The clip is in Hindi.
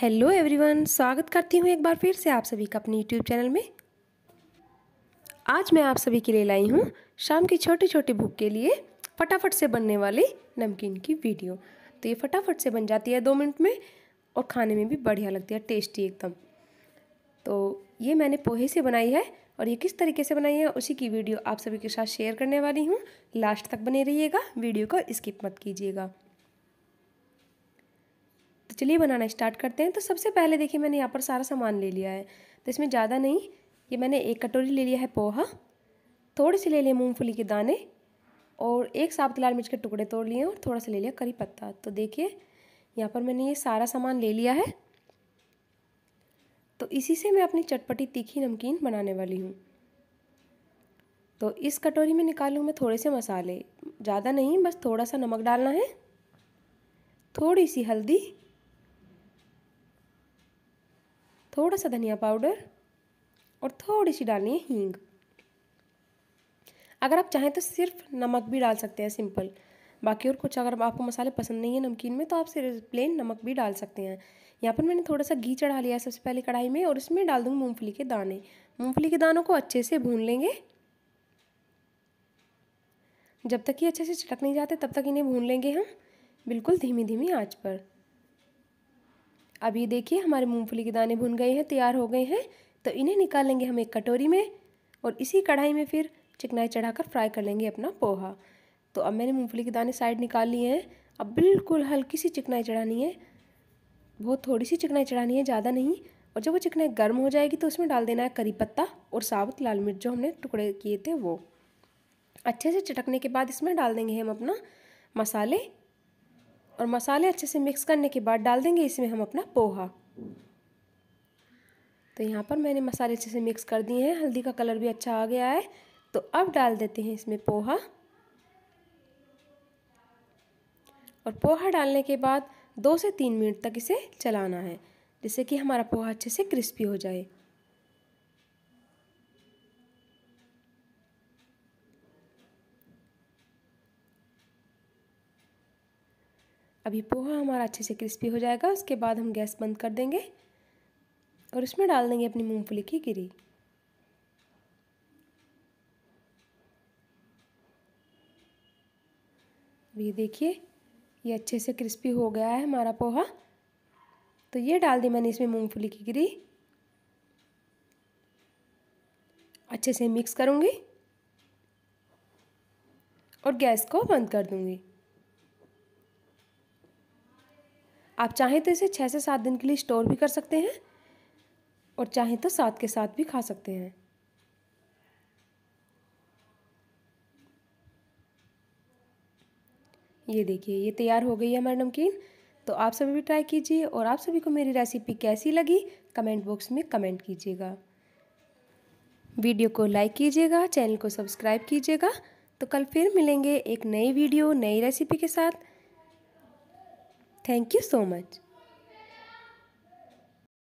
हेलो एवरीवन स्वागत करती हूँ एक बार फिर से आप सभी का अपने यूट्यूब चैनल में आज मैं आप सभी के लिए लाई हूँ शाम की छोटी छोटी भूख के लिए फटाफट से बनने वाले नमकीन की वीडियो तो ये फटाफट से बन जाती है दो मिनट में और खाने में भी बढ़िया लगती है टेस्टी एकदम तो ये मैंने पोहे से बनाई है और ये किस तरीके से बनाई है उसी की वीडियो आप सभी के साथ शेयर करने वाली हूँ लास्ट तक बने रहिएगा वीडियो को स्किप मत कीजिएगा तो चलिए बनाना स्टार्ट करते हैं तो सबसे पहले देखिए मैंने यहाँ पर सारा सामान ले लिया है तो इसमें ज़्यादा नहीं ये मैंने एक कटोरी ले लिया है पोहा थोड़े से ले लिए मूँगफली के दाने और एक साबुत लाल मिर्च के टुकड़े तोड़ लिए और थोड़ा सा ले लिया करी पत्ता तो देखिए यहाँ पर मैंने ये सारा सामान ले लिया है तो इसी से मैं अपनी चटपटी तीखी नमकीन बनाने वाली हूँ तो इस कटोरी में निकालूँ मैं थोड़े से मसाले ज़्यादा नहीं बस थोड़ा सा नमक डालना है थोड़ी सी हल्दी थोड़ा सा धनिया पाउडर और थोड़ी सी डालनी है हींग अगर आप चाहें तो सिर्फ नमक भी डाल सकते हैं सिंपल बाकी और कुछ अगर आपको मसाले पसंद नहीं है नमकीन में तो आप सिर्फ प्लेन नमक भी डाल सकते हैं यहाँ पर मैंने थोड़ा सा घी चढ़ा लिया है सबसे पहले कढ़ाई में और इसमें डाल दूँगी मूँगफली के दाने मूँगफली के दानों को अच्छे से भून लेंगे जब तक ये अच्छे से चटक नहीं जाते तब तक इन्हें भून लेंगे हम बिल्कुल धीमी धीमी आँच पर अब ये देखिए हमारे मूंगफली के दाने भुन गए हैं तैयार हो गए हैं तो इन्हें निकाल लेंगे हम एक कटोरी में और इसी कढ़ाई में फिर चिकनाई चढ़ाकर फ्राई कर लेंगे अपना पोहा तो अब मैंने मूँगफली के दाने साइड निकाल लिए हैं अब बिल्कुल हल्की सी चिकनाई चढ़ानी है बहुत थोड़ी सी चिकनाई चढ़ानी है ज़्यादा नहीं और जब वो चिकनाई गर्म हो जाएगी तो उसमें डाल देना है करी पत्ता और साबुत लाल मिर्च जो हमने टुकड़े किए थे वो अच्छे से चटकने के बाद इसमें डाल देंगे हम अपना मसाले और मसाले अच्छे से मिक्स करने के बाद डाल देंगे इसमें हम अपना पोहा तो यहाँ पर मैंने मसाले अच्छे से मिक्स कर दिए हैं हल्दी का कलर भी अच्छा आ गया है तो अब डाल देते हैं इसमें पोहा और पोहा डालने के बाद दो से तीन मिनट तक इसे चलाना है जिससे कि हमारा पोहा अच्छे से क्रिस्पी हो जाए अभी पोहा हमारा अच्छे से क्रिस्पी हो जाएगा उसके बाद हम गैस बंद कर देंगे और उसमें डाल देंगे अपनी मूंगफली की गिरी ये देखिए ये अच्छे से क्रिस्पी हो गया है हमारा पोहा तो ये डाल दी मैंने इसमें मूंगफली की गिरी अच्छे से मिक्स करूँगी और गैस को बंद कर दूँगी आप चाहें तो इसे छः से सात दिन के लिए स्टोर भी कर सकते हैं और चाहें तो साथ के साथ भी खा सकते हैं ये देखिए ये तैयार हो गई है हमारी नमकीन तो आप सभी भी ट्राई कीजिए और आप सभी को मेरी रेसिपी कैसी लगी कमेंट बॉक्स में कमेंट कीजिएगा वीडियो को लाइक कीजिएगा चैनल को सब्सक्राइब कीजिएगा तो कल फिर मिलेंगे एक नई वीडियो नई रेसिपी के साथ Thank you so much.